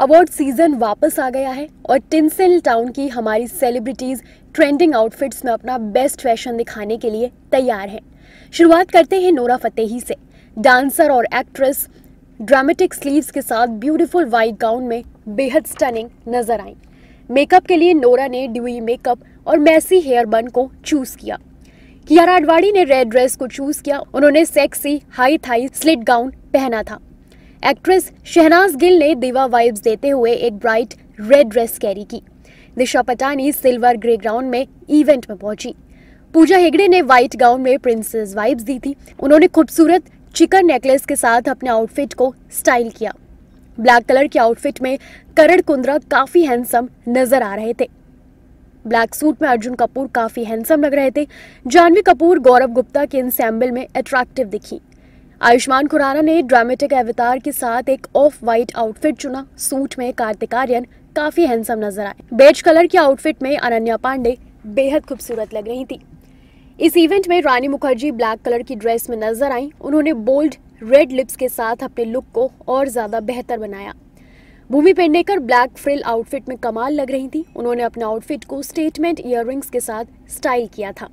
award season वापस आ गया है और टिनसेल टाउन की हमारी सेलिब्रिटीज ट्रेंडिंग आउटफिट्स में अपना बेस्ट फैशन दिखाने के लिए तैयार हैं शुरुआत करते हैं नोरा फतेही से डांसर और एक्ट्रेस ड्रामेटिक स्लीव्स के साथ ब्यूटीफुल वाइट गाउन में बेहद स्टनिंग नजर आई मेकअप के लिए नोरा ने ड्यूई मेकअप और मैसी हेयर बन को चूज किया कियारा अडवाणी ने रेड ड्रेस को चूज किया उन्होंने sexy high thigh slit gown पहना था एक्ट्रेस शहनाज गिल ने दिवा वाइब्स देते हुए एक ब्राइट रेड ड्रेस कैरी की Disha Patani silver grey ground में इवेंट में पहुंची पूजा हेगड़े ने व्हाइट गाउन में प्रिंसेस वाइब्स दी थी उन्होंने खूबसूरत चिकन नेकलेस के साथ अपने आउटफिट को स्टाइल किया ब्लैक कलर के आउटफिट में करण कुंद्रा काफी हैंडसम नजर आ रहे थे ब्लैक सूट में अर्जुन कपूर काफी हैंडसम लग रहे थे जानवी कपूर गौरव गुप्ता के इन सैम्बल में अट्रैक्टिव दिखी आयुष्मान खुराना ने ड्रामेटिक एवतार के साथ एक ऑफ वाइट आउटफिट चुना सूट में कार्तिक आर्यन काफी हैंडसम नजर आए बेज कलर के आउटफिट में अनन्या पांडे बेहद खूबसूरत लग रही थी इस इवेंट में रानी मुखर्जी ब्लैक कलर की ड्रेस में नजर आई उन्होंने बोल्ड रेड लिप्स के साथ अपने लुक को और ज्यादा बेहतर बनाया Bhumi Pednekar black frill outfit में कमाल लग रही थी उन्होंने अपने आउटफिट को स्टेटमेंट ईयररिंग्स के साथ स्टाइल किया था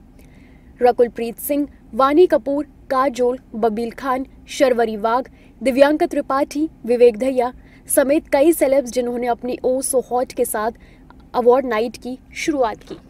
रकुलप्रीत सिंह वानी कपूर काजोल बबील खान शर्वरी वाघ दिव्यांका त्रिपाठी विवेक दहिया समेत कई सेलेब्स जिन्होंने अपनी ओ सो हॉट के साथ अवार्ड नाइट की शुरुआत की